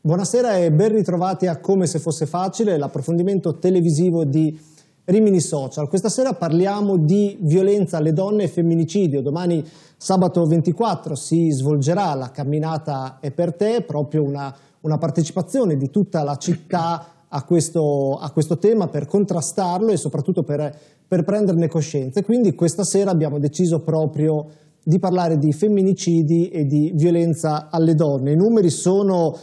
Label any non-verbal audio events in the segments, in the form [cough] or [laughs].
Buonasera e ben ritrovati a Come se fosse facile, l'approfondimento televisivo di Rimini Social. Questa sera parliamo di violenza alle donne e femminicidio. Domani sabato 24 si svolgerà la camminata è per te, proprio una, una partecipazione di tutta la città a questo, a questo tema per contrastarlo e soprattutto per, per prenderne coscienza. E quindi questa sera abbiamo deciso proprio di parlare di femminicidi e di violenza alle donne. I numeri sono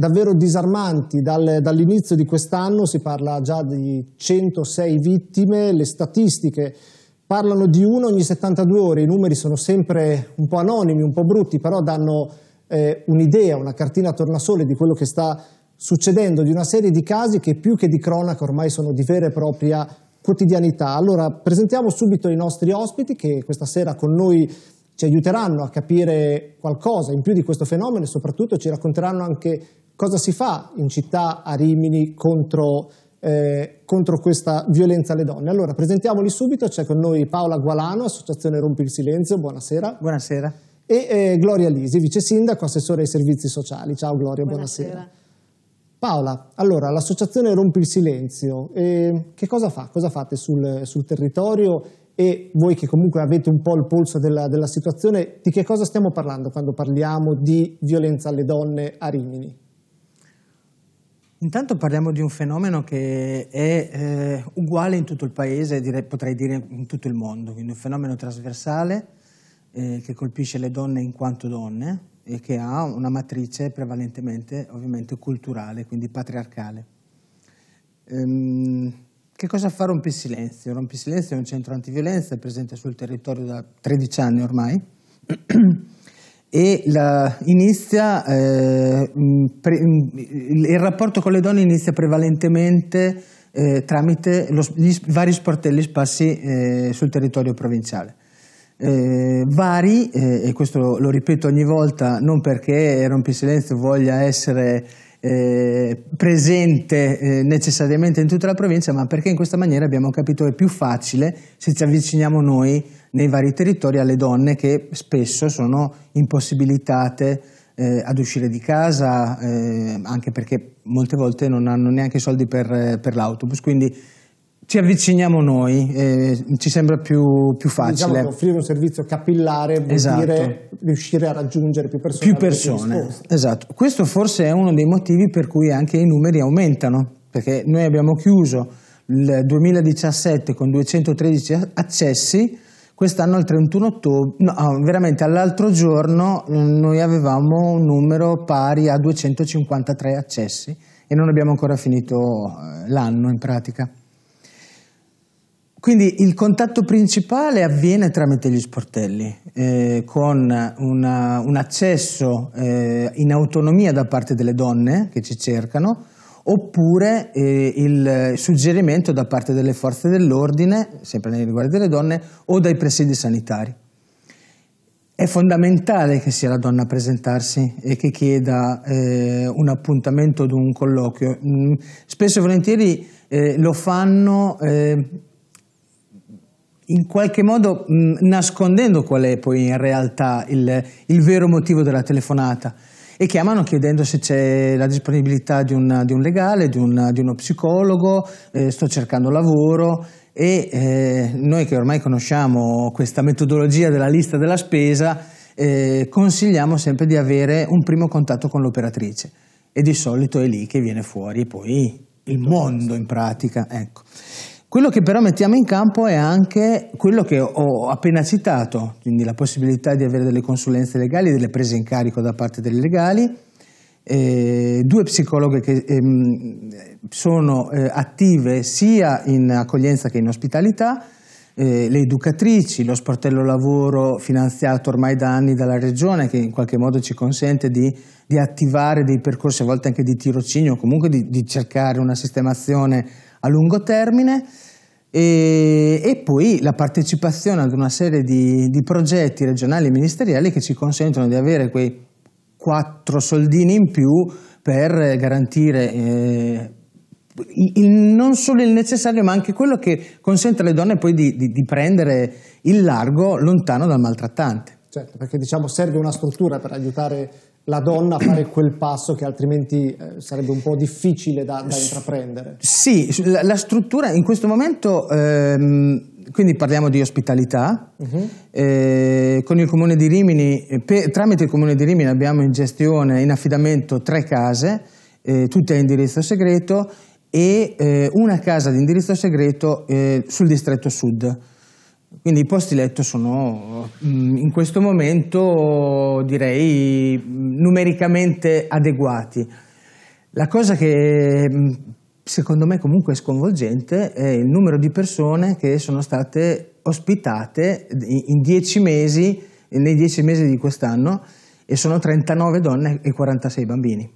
davvero disarmanti. Dal, dall'inizio di quest'anno si parla già di 106 vittime, le statistiche parlano di uno ogni 72 ore, i numeri sono sempre un po' anonimi, un po' brutti, però danno eh, un'idea, una cartina tornasole di quello che sta succedendo, di una serie di casi che più che di cronaca ormai sono di vera e propria quotidianità. Allora presentiamo subito i nostri ospiti che questa sera con noi ci aiuteranno a capire qualcosa in più di questo fenomeno e soprattutto ci racconteranno anche Cosa si fa in città a Rimini contro, eh, contro questa violenza alle donne? Allora, presentiamoli subito, c'è con noi Paola Gualano, Associazione Rompi il Silenzio, buonasera. Buonasera. E eh, Gloria Lisi, vice sindaco, assessore ai servizi sociali. Ciao Gloria, buonasera. buonasera. Paola, allora l'associazione Rompi il Silenzio, eh, che cosa fa? Cosa fate sul, sul, territorio? E voi che comunque avete un po' il polso della, della situazione, di che cosa stiamo parlando quando parliamo di violenza alle donne a Rimini? Intanto parliamo di un fenomeno che è eh, uguale in tutto il paese, direi, potrei dire in tutto il mondo, quindi un fenomeno trasversale eh, che colpisce le donne in quanto donne e che ha una matrice prevalentemente ovviamente culturale, quindi patriarcale. Ehm, che cosa fa Rompisilenzio? Rompisilenzio è un centro antiviolenza presente sul territorio da 13 anni ormai. [clears throat] e la, inizia, eh, mm, pre, mm, il rapporto con le donne inizia prevalentemente eh, tramite lo, gli vari sportelli sparsi eh, sul territorio provinciale. Eh, vari, eh, e questo lo ripeto ogni volta, non perché Rompisilenzio voglia essere eh, presente necessariamente in tutta la provincia, ma perché in questa maniera abbiamo capito che è più facile se ci avviciniamo noi nei vari territori alle donne che spesso sono impossibilitate eh, ad uscire di casa, eh, anche perché molte volte non hanno neanche i soldi per, per l'autobus. Quindi ci avviciniamo noi, eh, ci sembra più, più diciamo facile. Diciamo offrire un servizio capillare vuol esatto. dire riuscire a raggiungere più persone. Più persone, esatto. Questo forse è uno dei motivi per cui anche i numeri aumentano, perché noi abbiamo chiuso il 2017 con 213 accessi, Quest'anno il 31 ottobre, no, ah, veramente all'altro giorno eh, noi avevamo un numero pari a 253 accessi e non abbiamo ancora finito eh, l'anno in pratica. Quindi il contatto principale avviene tramite gli sportelli, eh, con una, un accesso eh, in autonomia da parte delle donne che ci cercano, oppure eh, il suggerimento da parte delle forze dell'ordine, sempre nei riguardi delle donne, o dai presidi sanitari. È fondamentale che sia la donna a presentarsi e che chieda eh, un appuntamento ad un colloquio. Mm, spesso e volentieri eh, lo fanno eh, in qualche modo mh, mm, nascondendo qual è poi in realtà il, il vero motivo della telefonata e chiamano chiedendo se c'è la disponibilità di, una, di un legale, di, una, di uno psicologo, eh, sto cercando lavoro e eh, noi che ormai conosciamo questa metodologia della lista della spesa eh, consigliamo sempre di avere un primo contatto con l'operatrice e di solito è lì che viene fuori poi il mondo in pratica. Ecco. Quello che però mettiamo in campo è anche quello che ho appena citato, quindi la possibilità di avere delle consulenze legali, delle prese in carico da parte delle legali, eh, due psicologhe che ehm, sono eh, attive sia in accoglienza che in ospitalità, eh, le educatrici, lo sportello lavoro finanziato ormai da anni dalla regione che in qualche modo ci consente di, di attivare dei percorsi a volte anche di tirocinio, comunque di, di cercare una sistemazione a lungo termine e, e poi la partecipazione ad una serie di, di progetti regionali e ministeriali che ci consentono di avere quei quattro soldini in più per garantire eh, il, non solo il necessario, ma anche quello che consente alle donne poi di, di, di, prendere il largo lontano dal maltrattante. Certo, perché diciamo serve una struttura per aiutare la donna fare quel passo che altrimenti eh, sarebbe un po' difficile da, da intraprendere. Sì, la, la, struttura in questo momento, ehm, quindi parliamo di ospitalità, uh-huh. eh, con il comune di Rimini, eh, per, tramite il comune di Rimini abbiamo in gestione, in affidamento tre case, eh, tutte a indirizzo segreto e eh, una casa di indirizzo segreto eh, sul distretto sud. Quindi i posti letto sono mm, in questo momento direi mm, numericamente adeguati. La cosa che mm, secondo me comunque sconvolgente è il numero di persone che sono state ospitate in dieci mesi, nei dieci mesi di quest'anno e sono 39 donne e 46 bambini.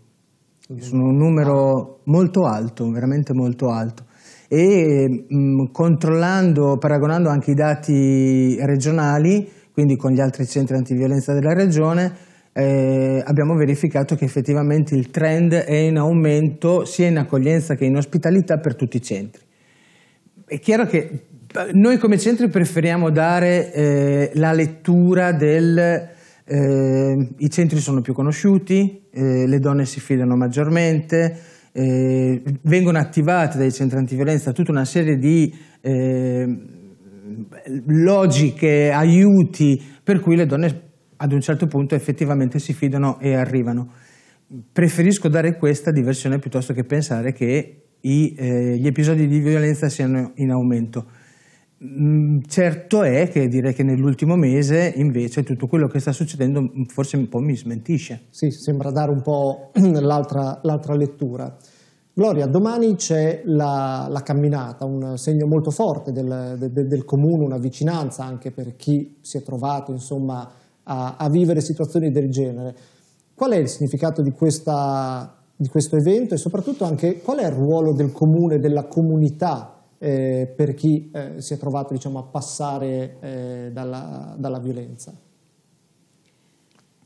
Sono un numero molto alto, veramente molto alto e mh, mm, controllando, paragonando anche i dati regionali, quindi con gli altri centri antiviolenza della regione, eh, abbiamo verificato che effettivamente il trend è in aumento sia in accoglienza che in ospitalità per tutti i centri. È chiaro che eh, noi come centri preferiamo dare eh, la lettura del eh, i centri sono più conosciuti, eh, le donne si fidano maggiormente, eh, vengono attivate dai centri antiviolenza tutta una serie di eh, logiche, aiuti, per cui le donne ad un certo punto effettivamente si fidano e arrivano. Preferisco dare questa diversione piuttosto che pensare che i, eh, gli episodi di violenza siano in aumento. Mm, certo è che direi che nell'ultimo mese invece tutto quello che sta succedendo mm, forse un po' mi smentisce. Sì, sembra dare un po' [clears throat] l'altra, lettura. Gloria, domani c'è la, la, camminata, un segno molto forte del, del, del, comune, una vicinanza anche per chi si è trovato insomma, a, a, vivere situazioni del genere. Qual è il significato di, questa, di questo evento e soprattutto anche qual è il ruolo del comune, della comunità eh, per chi eh, si è trovato diciamo, a passare eh, dalla, dalla, violenza.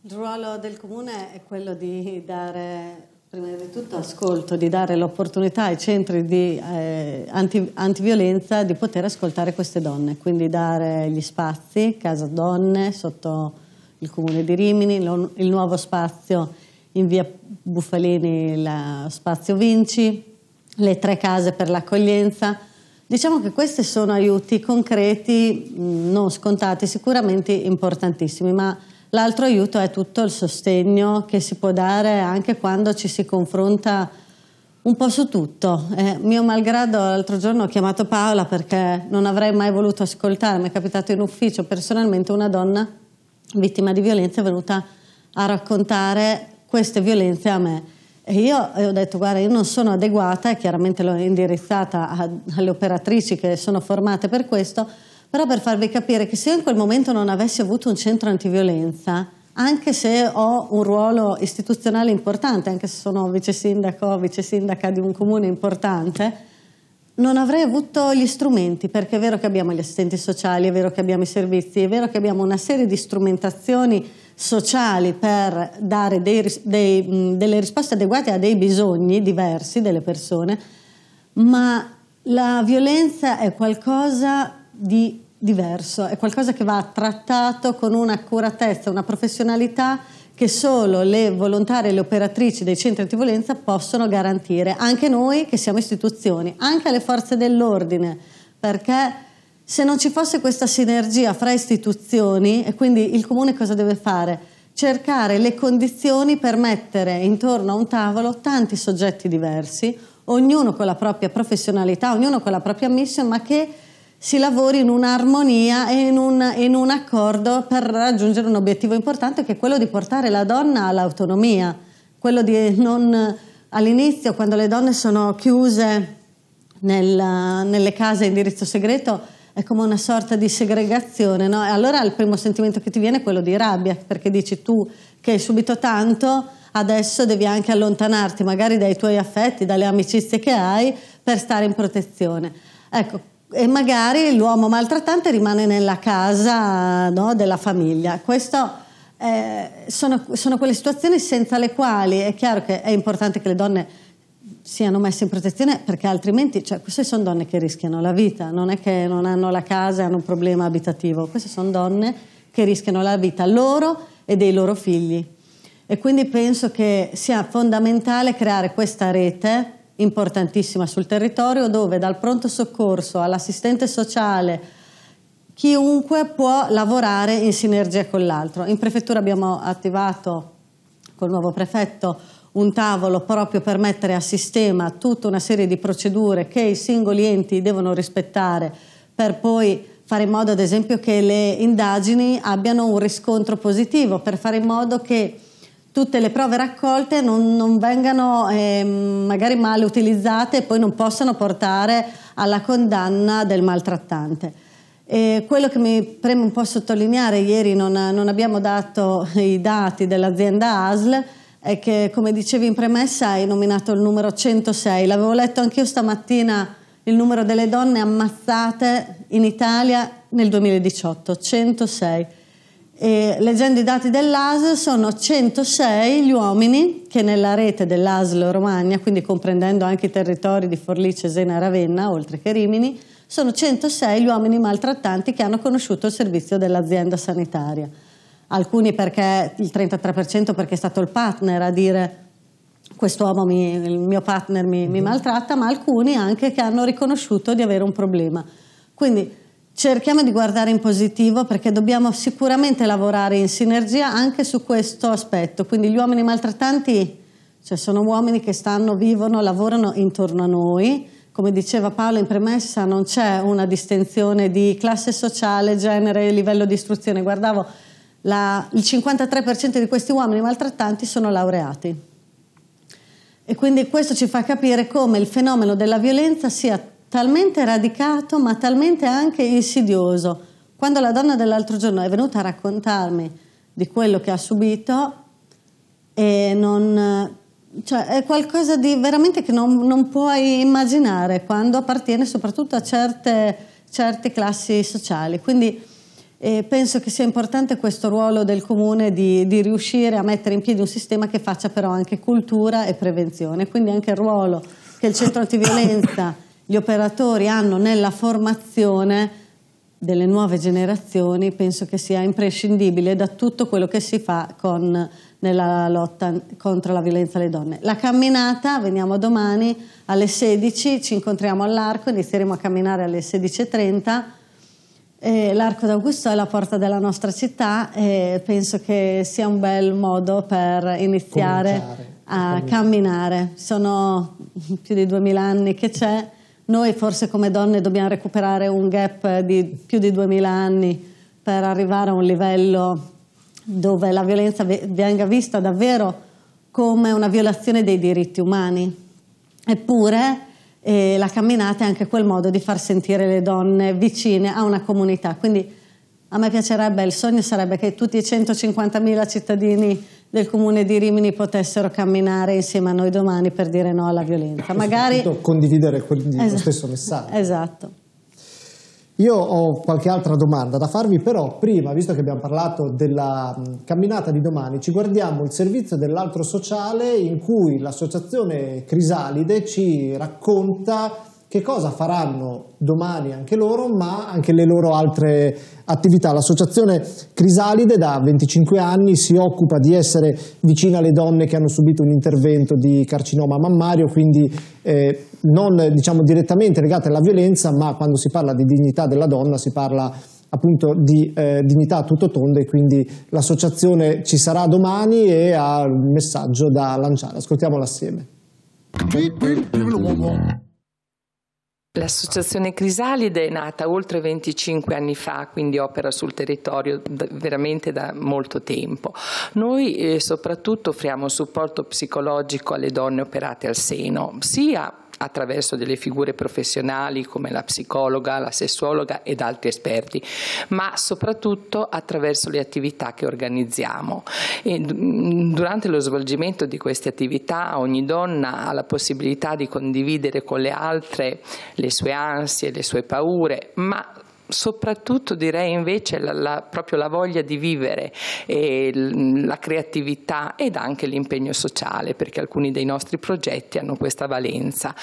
Il ruolo del comune è quello di dare, prima di tutto, ascolto, di dare l'opportunità ai centri di, eh, anti, antiviolenza di poter ascoltare queste donne, quindi dare gli spazi, Casa Donne, sotto il comune di Rimini, lo, il nuovo spazio in via Buffalini, la Spazio Vinci, le tre case per l'accoglienza, Diciamo che questi sono aiuti concreti, non scontati, sicuramente importantissimi, ma l'altro aiuto è tutto il sostegno che si può dare anche quando ci si confronta un po' su tutto. Eh, mio malgrado l'altro giorno ho chiamato Paola perché non avrei mai voluto ascoltare, mi è capitato in ufficio personalmente una donna vittima di violenza è venuta a raccontare queste violenze a me. E io ho detto, guarda, io non sono adeguata, chiaramente l'ho indirizzata a, alle operatrici che sono formate per questo, però per farvi capire che se io in quel momento non avessi avuto un centro antiviolenza, anche se ho un ruolo istituzionale importante, anche se sono vice sindaco vice sindaca di un comune importante, non avrei avuto gli strumenti, perché è vero che abbiamo gli assistenti sociali, è vero che abbiamo i servizi, è vero che abbiamo una serie di strumentazioni sociali per dare dei, dei, delle risposte adeguate a dei bisogni diversi delle persone, ma la violenza è qualcosa di diverso, è qualcosa che va trattato con un'accuratezza, una professionalità che solo le volontarie e le operatrici dei centri antiviolenza possono garantire, anche noi che siamo istituzioni, anche alle forze dell'ordine, perché se non ci fosse questa sinergia fra istituzioni, e quindi il comune cosa deve fare? Cercare le condizioni per mettere intorno a un tavolo tanti soggetti diversi, ognuno con la propria professionalità, ognuno con la propria mission, ma che si lavori in un'armonia e in un, in un accordo per raggiungere un obiettivo importante che è quello di portare la donna all'autonomia, quello di non all'inizio quando le donne sono chiuse nel, nelle case a indirizzo segreto è come una sorta di segregazione, no? allora il primo sentimento che ti viene è quello di rabbia, perché dici tu che hai subito tanto, adesso devi anche allontanarti magari dai tuoi affetti, dalle amicizie che hai, per stare in protezione. Ecco, e magari l'uomo maltrattante rimane nella casa no, della famiglia. Questo eh, sono, sono quelle situazioni senza le quali è chiaro che è importante che le donne siano messe in protezione perché altrimenti, cioè, queste sono donne che rischiano la vita, non è che non hanno la casa e hanno un problema abitativo, queste sono donne che rischiano la vita loro e dei loro figli. E quindi penso che sia fondamentale creare questa rete importantissima sul territorio dove dal pronto soccorso all'assistente sociale chiunque può lavorare in sinergia con l'altro. In prefettura abbiamo attivato col nuovo prefetto un tavolo proprio per mettere a sistema tutta una serie di procedure che i singoli enti devono rispettare per poi fare in modo ad esempio che le indagini abbiano un riscontro positivo, per fare in modo che tutte le prove raccolte non, non vengano eh, magari male utilizzate e poi non possano portare alla condanna del maltrattante. E quello che mi preme un po' sottolineare, ieri non, non abbiamo dato i dati dell'azienda ASL, è che, come dicevi in premessa, hai nominato il numero 106. L'avevo letto anch'io stamattina, il numero delle donne ammazzate in Italia nel 2018, 106. E leggendo i dati dell'ASL sono 106 gli uomini che nella rete dell'ASL Romagna, quindi comprendendo anche i territori di Forlì, Cesena e Ravenna, oltre che Rimini, sono 106 gli uomini maltrattanti che hanno conosciuto il servizio dell'azienda sanitaria alcuni perché il 33% perché è stato il partner a dire quest'uomo, mi, il mio partner mi, mi mm-hmm. maltratta, ma alcuni anche che hanno riconosciuto di avere un problema. Quindi cerchiamo di guardare in positivo perché dobbiamo sicuramente lavorare in sinergia anche su questo aspetto. Quindi gli uomini maltrattanti cioè sono uomini che stanno, vivono, lavorano intorno a noi. Come diceva Paolo in premessa, non c'è una distinzione di classe sociale, genere, livello di istruzione. Guardavo la, il 53% di questi uomini maltrattanti sono laureati. E quindi questo ci fa capire come il fenomeno della violenza sia talmente radicato ma talmente anche insidioso. Quando la donna dell'altro giorno è venuta a raccontarmi di quello che ha subito, non, cioè, è qualcosa di veramente che non, non puoi immaginare quando appartiene soprattutto a certe, certe classi sociali. Quindi e penso che sia importante questo ruolo del comune di, di, riuscire a mettere in piedi un sistema che faccia però anche cultura e prevenzione, quindi anche il ruolo che il centro antiviolenza, gli operatori hanno nella formazione delle nuove generazioni penso che sia imprescindibile da tutto quello che si fa con, nella lotta contro la violenza alle donne. La camminata, veniamo domani alle 16, ci incontriamo all'arco, inizieremo a camminare alle 16.30 eh, L'Arco d'Augusto è la porta della nostra città e penso che sia un bel modo per iniziare Cominciare. a camminare. Sono più di duemila anni che c'è. Noi forse come donne dobbiamo recuperare un gap di più di duemila anni per arrivare a un livello dove la violenza venga vista davvero come una violazione dei diritti umani. Eppure e la camminata è anche quel modo di far sentire le donne vicine a una comunità. Quindi a me piacerebbe, il sogno sarebbe che tutti i 150.000 cittadini del comune di Rimini potessero camminare insieme a noi domani per dire no alla violenza. Magari condividere quel, esatto. lo stesso messaggio. Esatto. Io ho qualche altra domanda da farvi, però prima, visto che abbiamo parlato della mm, camminata di domani, ci guardiamo il servizio dell'altro sociale in cui l'associazione Crisalide ci racconta che cosa faranno domani anche loro, ma anche le loro altre attività. L'associazione Crisalide da 25 anni si occupa di essere vicina alle donne che hanno subito un intervento di carcinoma mammario, quindi eh, non eh, diciamo, direttamente legate alla violenza, ma quando si parla di dignità della donna si parla appunto di eh, dignità a tutto tondo e quindi l'associazione ci sarà domani e ha un messaggio da lanciare. Ascoltiamolo assieme. L'associazione Crisalide è nata oltre 25 anni fa, quindi opera sul territorio veramente da molto tempo. Noi eh, soprattutto offriamo supporto psicologico alle donne operate al seno, sia attraverso delle figure professionali come la psicologa, la sessuologa ed altri esperti, ma soprattutto attraverso le attività che organizziamo. E mm, durante lo svolgimento di queste attività ogni donna ha la possibilità di condividere con le altre le sue ansie, le sue paure, ma soprattutto direi invece la, la, proprio la voglia di vivere, la creatività ed anche l'impegno sociale, perché alcuni dei nostri progetti hanno questa valenza.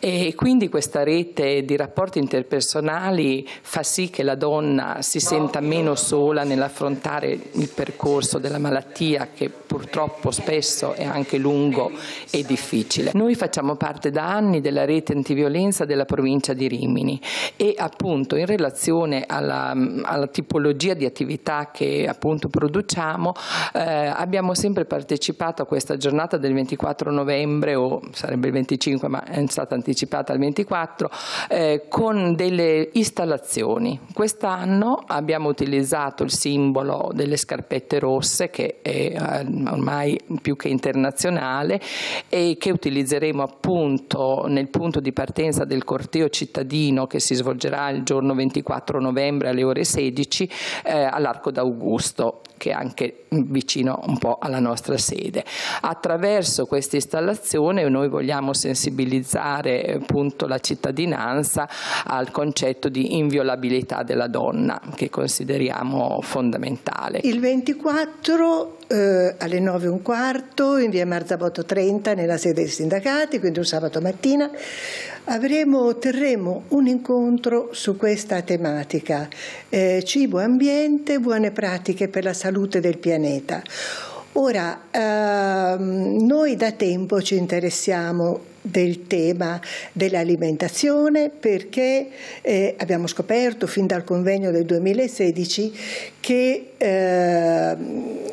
E quindi questa rete di rapporti interpersonali fa sì che la donna si senta meno sola nell'affrontare il percorso della malattia che purtroppo spesso è anche lungo e difficile. Noi facciamo parte da anni della rete antiviolenza della provincia di Rimini e appunto in relazione attenzione alla, alla tipologia di attività che appunto produciamo, eh, abbiamo sempre partecipato a questa giornata del 24 novembre o sarebbe il 25 ma è stata anticipata al 24 eh, con delle installazioni. Quest'anno abbiamo utilizzato il simbolo delle scarpette rosse che è eh, ormai più che internazionale e che utilizzeremo appunto nel punto di partenza del corteo cittadino che si svolgerà il giorno 24 4 novembre alle ore 16 eh, all'Arco d'Augusto che è anche vicino un po' alla nostra sede. Attraverso questa installazione noi vogliamo sensibilizzare eh, appunto la cittadinanza al concetto di inviolabilità della donna che consideriamo fondamentale. Il 24 eh, alle 9 un quarto in via Marzabotto 30 nella sede dei sindacati, quindi un sabato mattina Avremo, otterremo un incontro su questa tematica, eh, cibo e ambiente, buone pratiche per la salute del pianeta. Ora, ehm, noi da tempo ci interessiamo del tema dell'alimentazione perché eh, abbiamo scoperto fin dal convegno del 2016 che eh,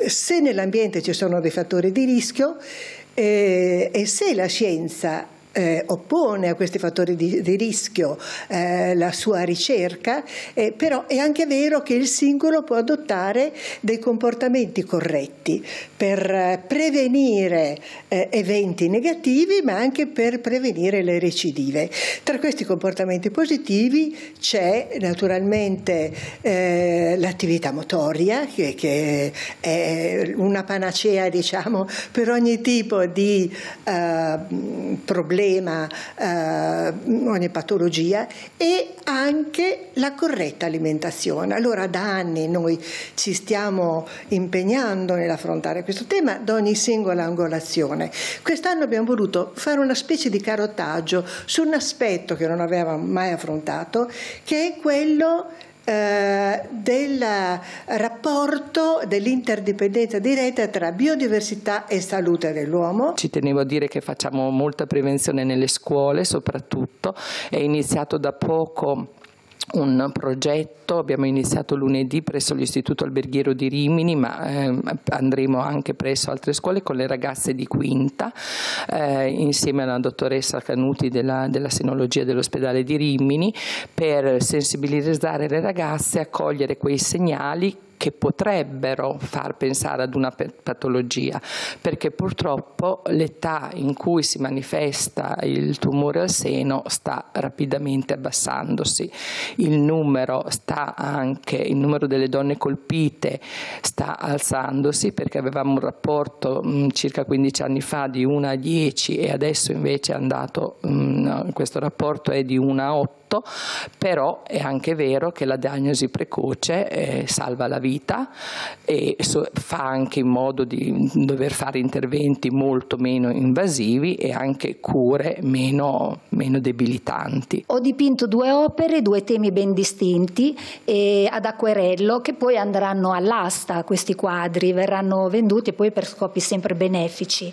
se nell'ambiente ci sono dei fattori di rischio eh, e se la scienza eh, oppone a questi fattori di, di rischio eh, la sua ricerca, eh, però è anche vero che il singolo può adottare dei comportamenti corretti per eh, prevenire eh, eventi negativi ma anche per prevenire le recidive. Tra questi comportamenti positivi c'è naturalmente eh, l'attività motoria che, che, è una panacea diciamo, per ogni tipo di problema problema, eh, ogni patologia e anche la corretta alimentazione. Allora da anni noi ci stiamo impegnando nell'affrontare questo tema da ogni singola angolazione. Quest'anno abbiamo voluto fare una specie di carottaggio su un aspetto che non avevamo mai affrontato, che è quello eh, del rapporto dell'interdipendenza diretta tra biodiversità e salute dell'uomo. Ci tenevo a dire che facciamo molta prevenzione nelle scuole soprattutto, è iniziato da poco un progetto, abbiamo iniziato lunedì presso l'Istituto Alberghiero di Rimini, ma eh, andremo anche presso altre scuole con le ragazze di Quinta, eh, insieme alla dottoressa Canuti della, della Sinologia dell'ospedale di Rimini, per sensibilizzare le ragazze a cogliere quei segnali che potrebbero far pensare ad una patologia, perché purtroppo l'età in cui si manifesta il tumore al seno sta rapidamente abbassandosi, il numero, anche, il numero delle donne colpite sta alzandosi perché avevamo un rapporto mh, mm, circa 15 anni fa di 1 a 10 e adesso invece è andato, mh, mm, questo rapporto è di 1 a 8 fatto, però è anche vero che la diagnosi precoce eh, salva la vita e so, fa anche in modo di dover fare interventi molto meno invasivi e anche cure meno, meno debilitanti. Ho dipinto due opere, due temi ben distinti eh, ad acquerello che poi andranno all'asta questi quadri, verranno venduti poi per scopi sempre benefici.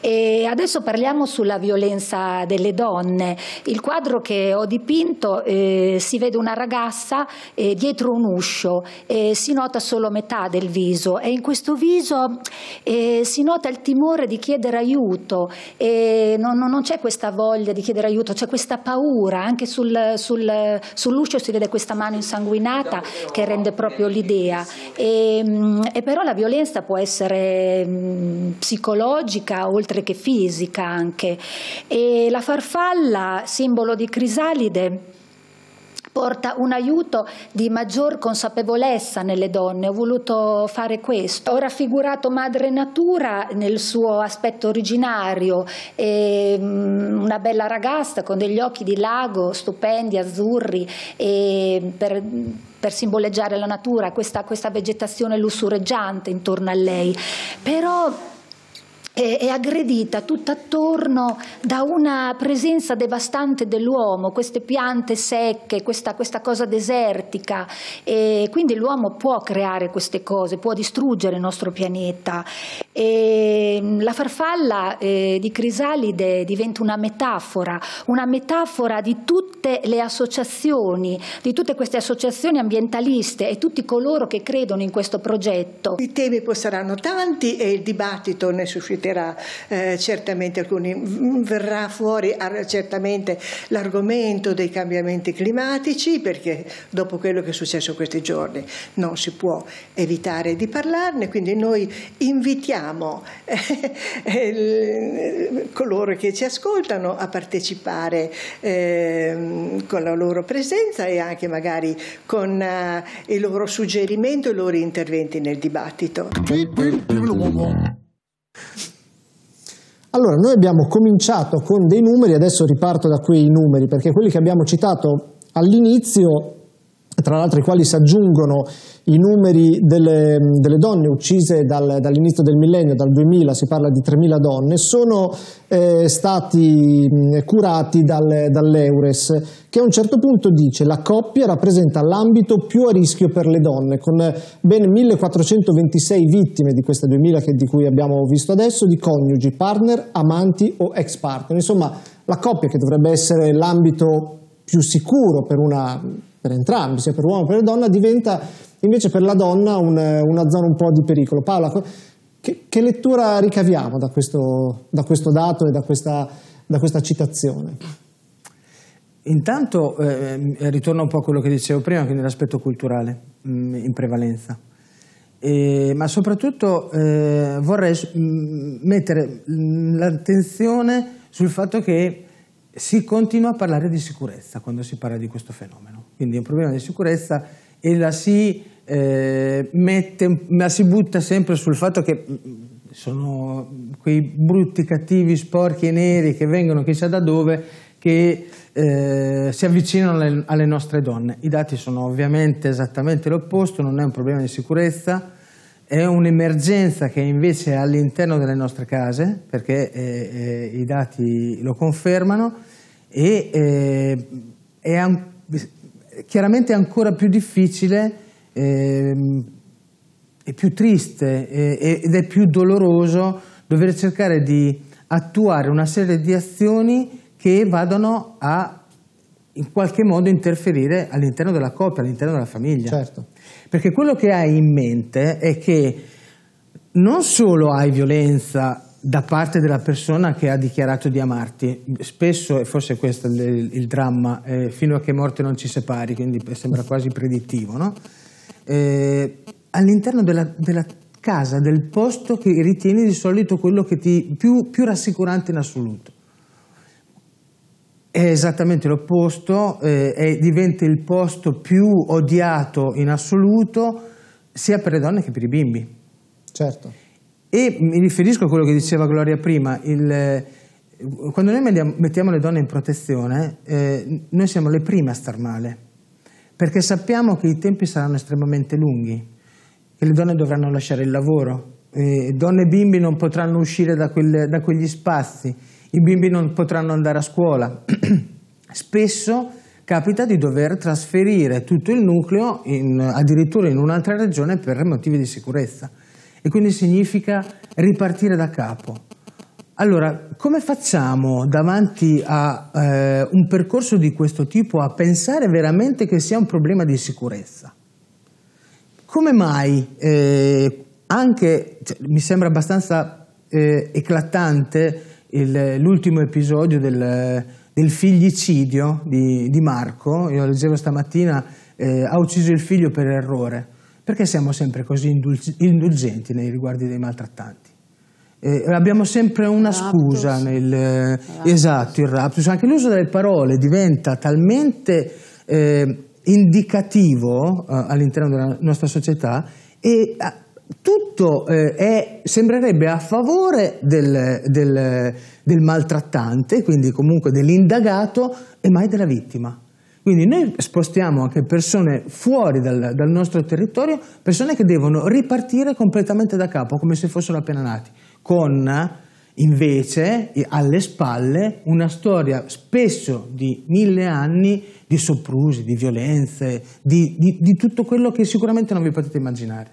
E adesso parliamo sulla violenza delle donne. Il quadro che ho dipinto momento eh, si vede una ragazza eh, dietro un uscio e si nota solo metà del viso e in questo viso eh, si nota il timore di chiedere aiuto e non, non c'è questa voglia di chiedere aiuto, c'è questa paura, anche sul, sul, sull'uscio si vede questa mano insanguinata che rende proprio l'idea e, mm, e, però la violenza può essere mh, mm, psicologica oltre che fisica anche e la farfalla simbolo di crisalide porta un aiuto di maggior consapevolezza nelle donne, ho voluto fare questo. Ho raffigurato madre natura nel suo aspetto originario, e, um, una bella ragazza con degli occhi di lago stupendi, azzurri, per, per, simboleggiare la natura, questa, questa vegetazione lussureggiante intorno a lei. Però è aggredita tutt'attorno da una presenza devastante dell'uomo, queste piante secche, questa, questa cosa desertica e quindi l'uomo può creare queste cose, può distruggere il nostro pianeta. E mm, la farfalla eh, di Crisalide diventa una metafora, una metafora di tutte le associazioni, di tutte queste associazioni ambientaliste e tutti coloro che credono in questo progetto. I temi poi saranno tanti e il dibattito ne susciterà tratterà eh, certamente alcuni, verrà fuori certamente l'argomento dei cambiamenti climatici perché dopo quello che è successo questi giorni non si può evitare di parlarne, quindi noi invitiamo eh, eh, coloro che ci ascoltano a partecipare con la loro presenza e anche magari con eh, il loro suggerimento e i loro interventi nel dibattito. Allora, noi abbiamo cominciato con dei numeri, adesso riparto da quei numeri, perché quelli che abbiamo citato all'inizio tra l'altro i quali si aggiungono i numeri delle, delle donne uccise dal, dall'inizio del millennio, dal 2000 si parla di 3.000 donne, sono eh, stati mh, curati dal, dall'Eures che a un certo punto dice la coppia rappresenta l'ambito più a rischio per le donne, con ben 1.426 vittime di queste 2.000 che, di cui abbiamo visto adesso, di coniugi, partner, amanti o ex partner. Insomma, la coppia che dovrebbe essere l'ambito più sicuro per una per entrambi, sia per l'uomo che per la donna, diventa invece per la donna un, una zona un po' di pericolo. Paola, che, che lettura ricaviamo da questo, da questo, dato e da questa, da questa citazione? Intanto eh, ritorno un po' a quello che dicevo prima, quindi l'aspetto culturale mh, mm, in prevalenza. E, ma soprattutto eh, vorrei mh, mm, mettere mm, l'attenzione sul fatto che si continua a parlare di sicurezza quando si parla di questo fenomeno quindi è un problema di sicurezza, e la si, eh, mette, la si butta sempre sul fatto che mm, sono quei brutti, cattivi, sporchi e neri che vengono chissà da dove, che eh, si avvicinano alle, alle, nostre donne. I dati sono ovviamente esattamente l'opposto, non è un problema di sicurezza, è un'emergenza che invece è all'interno delle nostre case, perché eh, eh, i dati lo confermano, e eh, è, chiaramente è ancora più difficile eh, e più triste ed è più doloroso dover cercare di attuare una serie di azioni che vadano a in qualche modo interferire all'interno della coppia, all'interno della famiglia. Certo. Perché quello che hai in mente è che non solo hai violenza da parte della persona che ha dichiarato di amarti. Spesso, e forse questo è il, il dramma, eh, fino a che morte non ci separi, quindi sembra quasi predittivo, no? eh, all'interno della, della, casa, del posto che ritieni di solito quello che ti più, più rassicurante in assoluto. È esattamente l'opposto, eh, diventa il posto più odiato in assoluto sia per le donne che per i bimbi. Certo e mi riferisco a quello che diceva Gloria prima, il, quando noi mettiamo le donne in protezione, eh, noi siamo le prime a star male, perché sappiamo che i tempi saranno estremamente lunghi, che le donne dovranno lasciare il lavoro, eh, donne e bimbi non potranno uscire da, quel, da quegli spazi, i bimbi non potranno andare a scuola. [clears throat] Spesso capita di dover trasferire tutto il nucleo in, addirittura in un'altra regione per motivi di sicurezza e quindi significa ripartire da capo. Allora, come facciamo davanti a eh, un percorso di questo tipo a pensare veramente che sia un problema di sicurezza? Come mai, eh, anche cioè, mi sembra abbastanza eh, eclatante l'ultimo episodio del, del figlicidio di, di, Marco, io leggevo stamattina, eh, ha ucciso il figlio per errore perché siamo sempre così indulgenti nei riguardi dei maltrattanti? Eh, abbiamo sempre una scusa nel eh, raptus. esatto, il raptus, anche l'uso delle parole diventa talmente eh, indicativo eh, all'interno della nostra società e a, eh, tutto eh, è, sembrerebbe a favore del, del, del maltrattante, quindi comunque dell'indagato e mai della vittima. Quindi noi spostiamo anche persone fuori dal, dal, nostro territorio, persone che devono ripartire completamente da capo, come se fossero appena nati, con invece alle spalle una storia spesso di mille anni di soprusi, di violenze, di, di, di tutto quello che sicuramente non vi potete immaginare.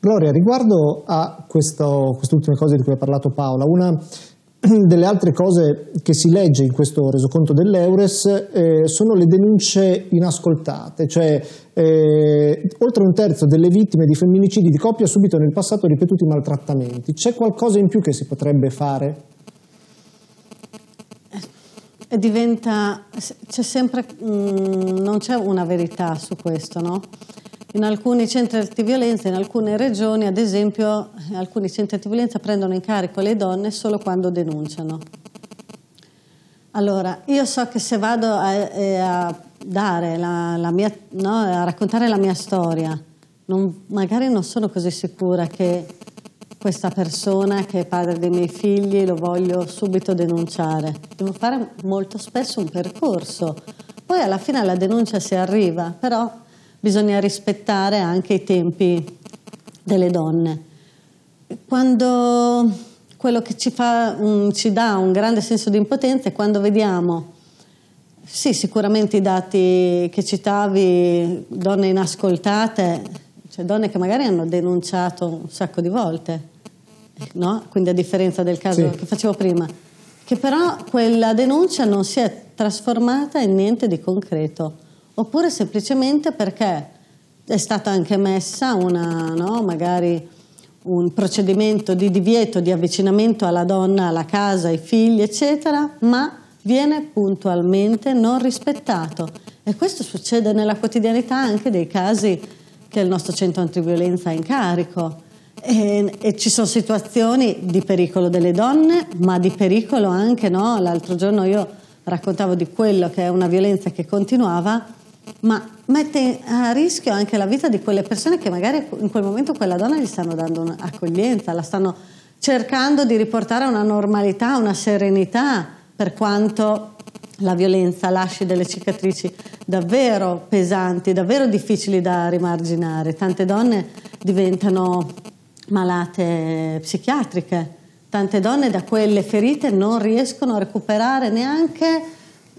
Gloria, riguardo a quest'ultima quest cosa di cui ha parlato Paola, una [clears throat] delle altre cose che si legge in questo resoconto dell'Eures eh, sono le denunce inascoltate, cioè eh, oltre un terzo delle vittime di femminicidi di coppia ha subito nel passato ripetuti maltrattamenti. C'è qualcosa in più che si potrebbe fare? Eh, eh, diventa, c'è sempre, mh, mm, non c'è una verità su questo, no? in alcuni centri di violenza, in alcune regioni, ad esempio, alcuni centri di violenza prendono in carico le donne solo quando denunciano. Allora, io so che se vado a, eh, a dare la, la mia, no, a raccontare la mia storia, non, magari non sono così sicura che questa persona che è padre dei miei figli lo voglio subito denunciare. Devo fare molto spesso un percorso. Poi alla fine la denuncia si arriva, però bisogna rispettare anche i tempi delle donne. Quando quello che ci, fa, ci dà un grande senso di impotenza è quando vediamo, sì, sicuramente i dati che citavi, donne inascoltate, cioè donne che magari hanno denunciato un sacco di volte, no? quindi a differenza del caso sì. che facevo prima, che però quella denuncia non si è trasformata in niente di concreto oppure semplicemente perché è stata anche messa una, no, magari un procedimento di divieto di avvicinamento alla donna, alla casa, ai figli, eccetera, ma viene puntualmente non rispettato. E questo succede nella quotidianità anche dei casi che il nostro centro antiviolenza ha in carico. E, e, ci sono situazioni di pericolo delle donne, ma di pericolo anche, no? L'altro giorno io raccontavo di quello che è una violenza che continuava ma mette a rischio anche la vita di quelle persone che magari in quel momento quella donna gli stanno dando un'accoglienza, la stanno cercando di riportare a una normalità, a una serenità, per quanto la violenza lasci delle cicatrici davvero pesanti, davvero difficili da rimarginare. Tante donne diventano malate psichiatriche, tante donne da quelle ferite non riescono a recuperare neanche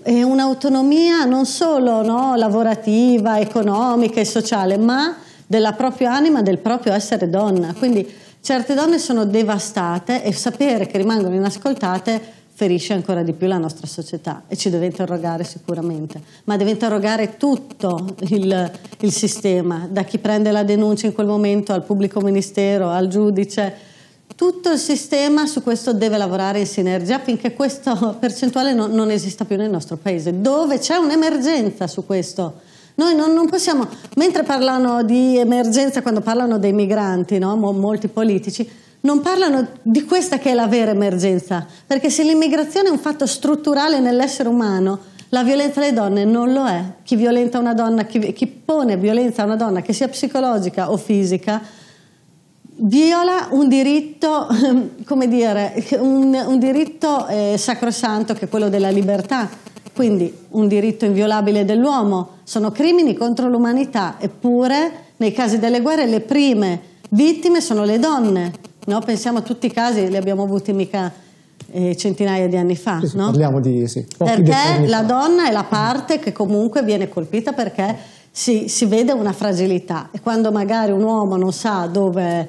è un'autonomia non solo no, lavorativa, economica e sociale, ma della propria anima, del proprio essere donna. Quindi certe donne sono devastate e sapere che rimangono inascoltate ferisce ancora di più la nostra società e ci deve interrogare sicuramente, ma deve interrogare tutto il, il sistema, da chi prende la denuncia in quel momento al pubblico ministero, al giudice, tutto il sistema su questo deve lavorare in sinergia affinché questa [laughs] percentuale no, non esista più nel nostro paese, dove c'è un'emergenza su questo. Noi non, non, possiamo, mentre parlano di emergenza quando parlano dei migranti, no? molti politici, non parlano di questa che è la vera emergenza, perché se l'immigrazione è un fatto strutturale nell'essere umano, la violenza alle donne non lo è. Chi violenta una donna, chi, chi pone violenza a una donna, che sia psicologica o fisica, viola un diritto, [laughs] come dire, un, un diritto eh, sacrosanto che è quello della libertà, quindi un diritto inviolabile dell'uomo. Sono crimini contro l'umanità, eppure nei casi delle guerre le prime vittime sono le donne. No? Pensiamo a tutti i casi, li abbiamo avuti mica eh, centinaia di anni fa. Sì, no? Parliamo di sì. Perché la donna è la parte che comunque viene colpita perché si, si vede una fragilità e quando magari un uomo non sa dove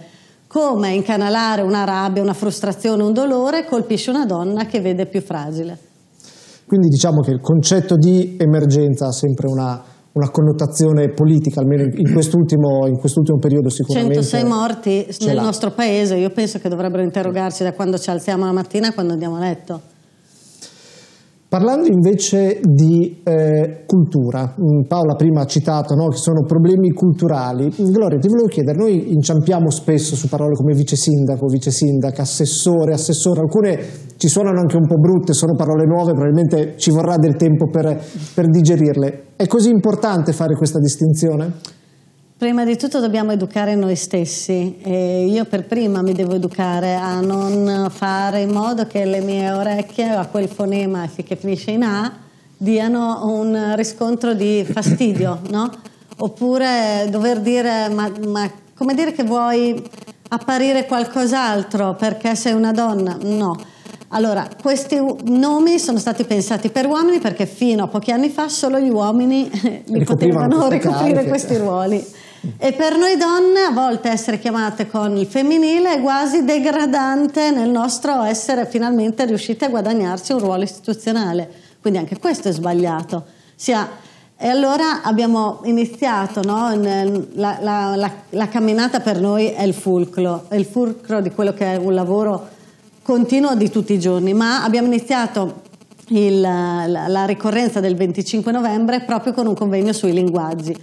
come incanalare una rabbia, una frustrazione, un dolore colpisce una donna che vede più fragile. Quindi diciamo che il concetto di emergenza ha sempre una, una connotazione politica, almeno in quest'ultimo, in quest'ultimo periodo sicuramente. 106 morti nel nostro paese, io penso che dovrebbero interrogarci da quando ci alziamo la mattina a quando andiamo a letto. Parlando invece di eh, cultura, mm, Paola prima ha citato no, che sono problemi culturali. Gloria, ti volevo chiedere, noi inciampiamo spesso su parole come vice sindaco, vice sindaca, assessore, assessore, alcune ci suonano anche un po' brutte, sono parole nuove, probabilmente ci vorrà del tempo per, per digerirle. È così importante fare questa distinzione? Prima di tutto dobbiamo educare noi stessi. E io per prima mi devo educare a non fare in modo che le mie orecchie a quel fonema che finisce in A diano un riscontro di fastidio, [coughs] no? Oppure dover dire, ma, ma come dire che vuoi apparire qualcos'altro perché sei una donna? No. Allora, questi nomi sono stati pensati per uomini perché fino a pochi anni fa solo gli uomini [laughs] li potevano ricoprire questi ruoli. E per noi donne a volte essere chiamate con il femminile è quasi degradante nel nostro essere finalmente riuscite a guadagnarsi un ruolo istituzionale. Quindi anche questo è sbagliato. Sia e allora abbiamo iniziato, no? la, la, la, la, camminata per noi è il fulcro, è il fulcro di quello che è un lavoro continuo di tutti i giorni, ma abbiamo iniziato il, la ricorrenza del 25 novembre proprio con un convegno sui linguaggi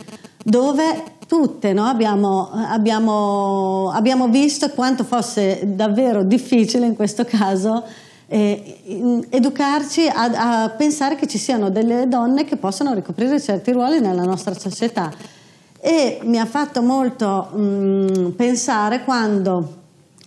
dove tutte no? abbiamo, abbiamo, abbiamo, visto quanto fosse davvero difficile in questo caso eh, educarci a, a, pensare che ci siano delle donne che possano ricoprire certi ruoli nella nostra società. E mi ha fatto molto mh, mm, pensare quando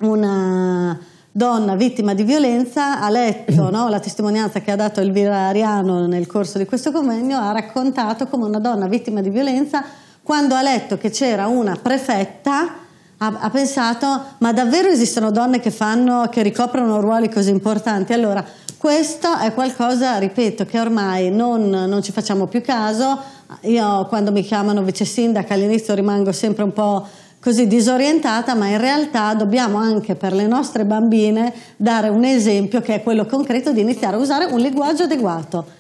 una donna vittima di violenza ha letto no? la testimonianza che ha dato Elvira Ariano nel corso di questo convegno, ha raccontato come una donna vittima di violenza quando ha letto che c'era una prefetta, ha, ha pensato: ma davvero esistono donne che, fanno, che ricoprono ruoli così importanti? Allora, questo è qualcosa, ripeto, che ormai non, non, ci facciamo più caso. Io quando mi chiamano vice sindaca all'inizio rimango sempre un po' così disorientata, ma in realtà dobbiamo anche per le nostre bambine dare un esempio che è quello concreto di iniziare a usare un linguaggio adeguato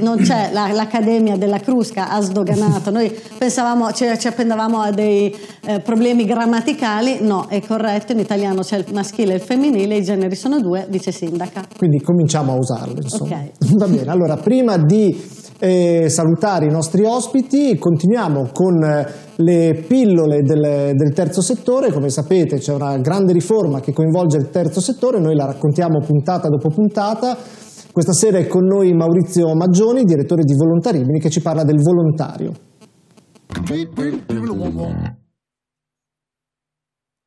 non c'è l'Accademia della Crusca ha sdoganato, noi pensavamo, ci, ci appendavamo a dei eh, problemi grammaticali, no, è corretto, in italiano c'è il maschile e il femminile, i generi sono due, dice sindaca. Quindi cominciamo a usarlo, insomma. Okay. [laughs] Va bene, allora prima di eh, salutare i nostri ospiti, continuiamo con... Eh, le pillole del, del, terzo settore, come sapete c'è una grande riforma che coinvolge il terzo settore, noi la raccontiamo puntata dopo puntata, questa sera è con noi Maurizio Maggioni, direttore di Volontaribili, che ci parla del volontario.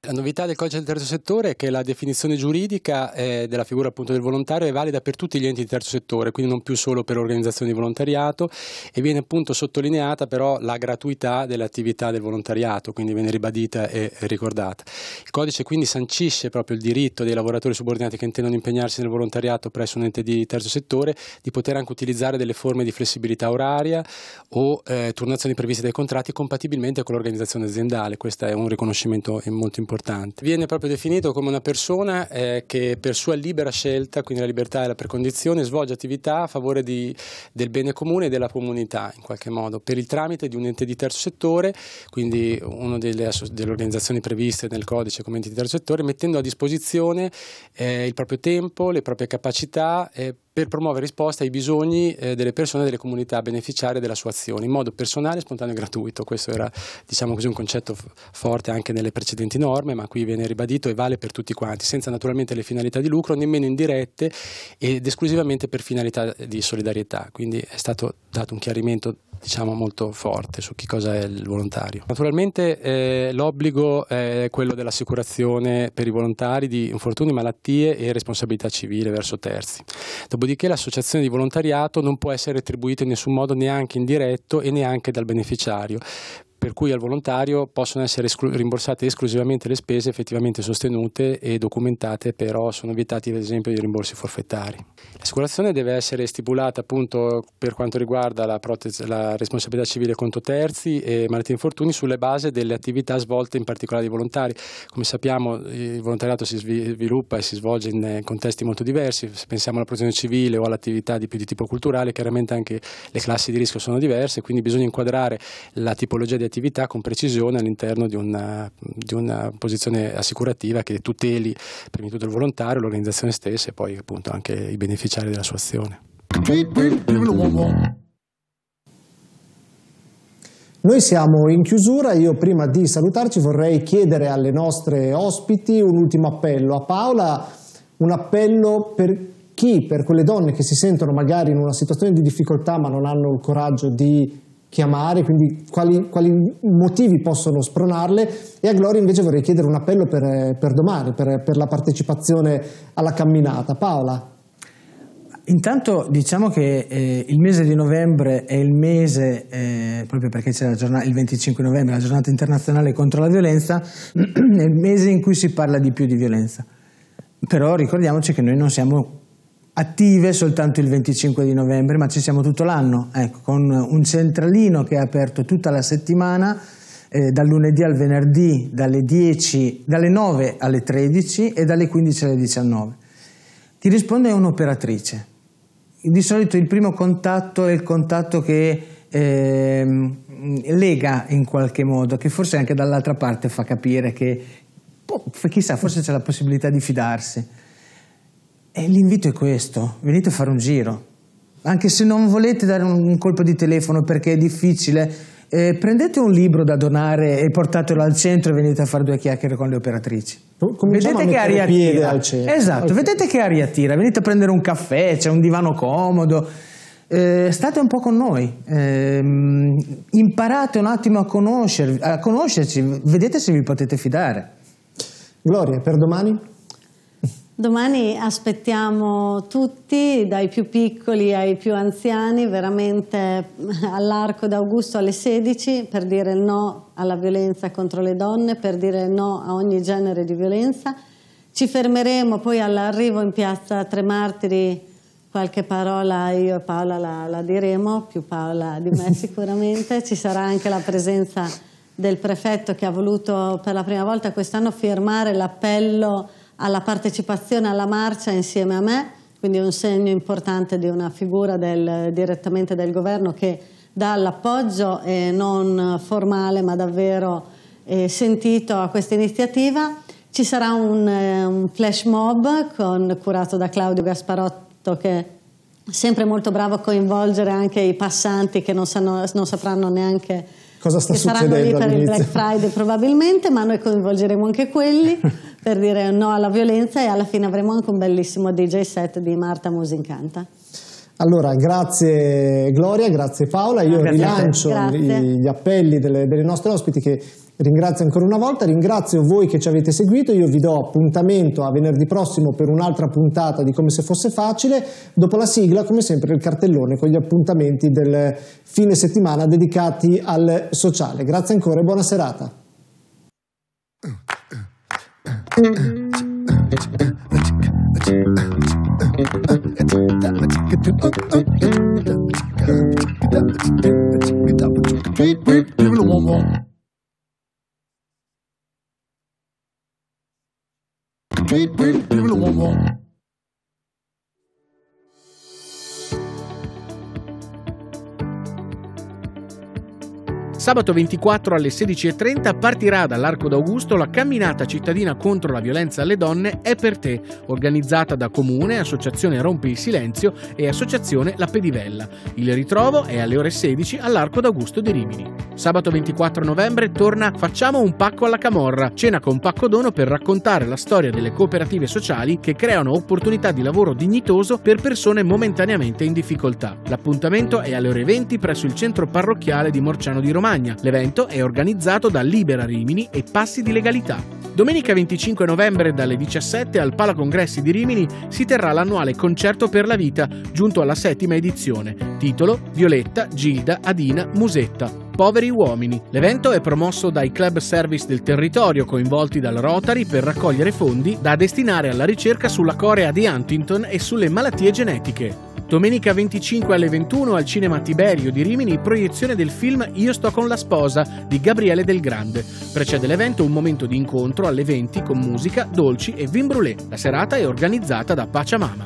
La novità del codice del terzo settore è che la definizione giuridica eh, della figura appunto, del volontario è valida per tutti gli enti di terzo settore, quindi non più solo per organizzazioni di volontariato e viene appunto sottolineata però la gratuità dell'attività del volontariato, quindi viene ribadita e ricordata. Il codice quindi sancisce proprio il diritto dei lavoratori subordinati che intendono impegnarsi nel volontariato presso un ente di terzo settore di poter anche utilizzare delle forme di flessibilità oraria o eh, turnazioni previste dai contratti compatibilmente con l'organizzazione aziendale. Questo è un riconoscimento molto importante importante. Viene proprio definito come una persona eh, che per sua libera scelta, quindi la libertà è la precondizione, svolge attività a favore di, del bene comune e della comunità in qualche modo, per il tramite di un ente di terzo settore, quindi una delle, delle, organizzazioni previste nel codice come ente di terzo settore, mettendo a disposizione eh, il proprio tempo, le proprie capacità. Eh, per promuovere risposta ai bisogni eh, delle persone e delle comunità beneficiarie della sua azione in modo personale, spontaneo e gratuito. Questo era diciamo così, un concetto forte anche nelle precedenti norme, ma qui viene ribadito e vale per tutti quanti, senza naturalmente le finalità di lucro, nemmeno indirette ed esclusivamente per finalità di solidarietà. Quindi è stato dato un chiarimento diciamo, molto forte su che cosa è il volontario. Naturalmente eh, l'obbligo è quello dell'assicurazione per i volontari di infortuni, malattie e responsabilità civile verso terzi. Dopo dopodiché l'associazione di volontariato non può essere attribuita in nessun modo neanche in diretto e neanche dal beneficiario per cui al volontario possono essere esclu- rimborsate esclusivamente le spese effettivamente sostenute e documentate, però sono vietati ad esempio i rimborsi forfettari. L'assicurazione deve essere stipulata appunto per quanto riguarda la, protez- la responsabilità civile contro terzi e malattie e infortuni sulle base delle attività svolte in particolare dai volontari. Come sappiamo il volontariato si sviluppa e si svolge in eh, contesti molto diversi, se pensiamo alla protezione civile o all'attività di più di tipo culturale, chiaramente anche le classi di rischio sono diverse, quindi bisogna inquadrare la tipologia di attività oggettività, con precisione all'interno di una, di una posizione assicurativa che tuteli prima di tutto il volontario, l'organizzazione stessa e poi appunto anche i beneficiari della sua azione. Noi siamo in chiusura, io prima di salutarci vorrei chiedere alle nostre ospiti un ultimo appello. A Paola un appello per chi, per quelle donne che si sentono magari in una situazione di difficoltà ma non hanno il coraggio di chiamare, quindi quali, quali, motivi possono spronarle e a Gloria invece vorrei chiedere un appello per, per domani, per, per la partecipazione alla camminata. Paola. Intanto diciamo che eh, il mese di novembre è il mese, eh, proprio perché c'è il 25 novembre, la giornata internazionale contro la violenza, [clears throat] è il mese in cui si parla di più di violenza. Però ricordiamoci che noi non siamo attive soltanto il 25 di novembre, ma ci siamo tutto l'anno, ecco, con un centralino che è aperto tutta la settimana, eh, dal lunedì al venerdì, dalle, 10, dalle 9 alle 13 e dalle 15 alle 19. Ti risponde un'operatrice. Di solito il primo contatto è il contatto che eh, lega in qualche modo, che forse anche dall'altra parte fa capire che, boh, chissà, forse c'è la possibilità di fidarsi. E l'invito è questo, venite a fare un giro. Anche se non volete dare un colpo di telefono perché è difficile, eh, prendete un libro da donare e portatelo al centro e venite a fare due chiacchiere con le operatrici. Cominciamo vedete che aria tira. Esatto, okay. vedete che aria tira, venite a prendere un caffè, c'è un divano comodo. Eh, state un po' con noi, eh, imparate un attimo a, conoscer- a conoscerci, vedete se vi potete fidare. Gloria, per domani? Domani aspettiamo tutti, dai più piccoli ai più anziani, veramente all'arco d'Augusto alle 16 per dire no alla violenza contro le donne, per dire no a ogni genere di violenza. Ci fermeremo poi all'arrivo in piazza Tre Martiri, qualche parola io e Paola la, la diremo, più Paola di me [laughs] sicuramente, ci sarà anche la presenza del prefetto che ha voluto per la prima volta quest'anno firmare l'appello alla partecipazione alla marcia insieme a me, quindi è un segno importante di una figura del, direttamente del governo che dà l'appoggio eh, non formale ma davvero eh, sentito a questa iniziativa. Ci sarà un, eh, un flash mob con, curato da Claudio Gasparotto che è sempre molto bravo a coinvolgere anche i passanti che non, sanno, non sapranno neanche cosa sta che succedendo. Saranno lì per il Black Friday probabilmente ma noi coinvolgeremo anche quelli. [laughs] per dire no alla violenza e alla fine avremo anche un bellissimo DJ set di Marta Musincanta. Allora, grazie Gloria, grazie Paola, io grazie rilancio gli, appelli delle, delle nostre ospiti che ringrazio ancora una volta, ringrazio voi che ci avete seguito, io vi do appuntamento a venerdì prossimo per un'altra puntata di Come se fosse facile, dopo la sigla come sempre il cartellone con gli appuntamenti del fine settimana dedicati al sociale. Grazie ancora e buona serata. Tweet, tweet, give it a womp womp. Sabato 24 alle 16.30 partirà dall'Arco d'Augusto la camminata cittadina contro la violenza alle donne È per te, organizzata da Comune, Associazione Rompi il Silenzio e Associazione La Pedivella. Il ritrovo è alle ore 16 all'Arco d'Augusto di Rimini. Sabato 24 novembre torna Facciamo un pacco alla Camorra, cena con Pacco Dono per raccontare la storia delle cooperative sociali che creano opportunità di lavoro dignitoso per persone momentaneamente in difficoltà. L'appuntamento è alle ore 20 presso il centro parrocchiale di Morciano di Romagna. Spagna. L'evento è organizzato da Libera Rimini e Passi di Legalità. Domenica 25 novembre dalle 17 al Pala Congressi di Rimini si terrà l'annuale Concerto per la Vita, giunto alla settima edizione. Titolo Violetta, Gilda, Adina, Musetta. Poveri uomini. L'evento è promosso dai club service del territorio coinvolti dal Rotary per raccogliere fondi da destinare alla ricerca sulla corea di Huntington e sulle malattie genetiche. Domenica 25 alle 21 al Cinema Tiberio di Rimini proiezione del film Io sto con la sposa di Gabriele Del Grande. Precede l'evento un momento di incontro alle 20 con musica, dolci e vin brûlé. La serata è organizzata da Pachamama.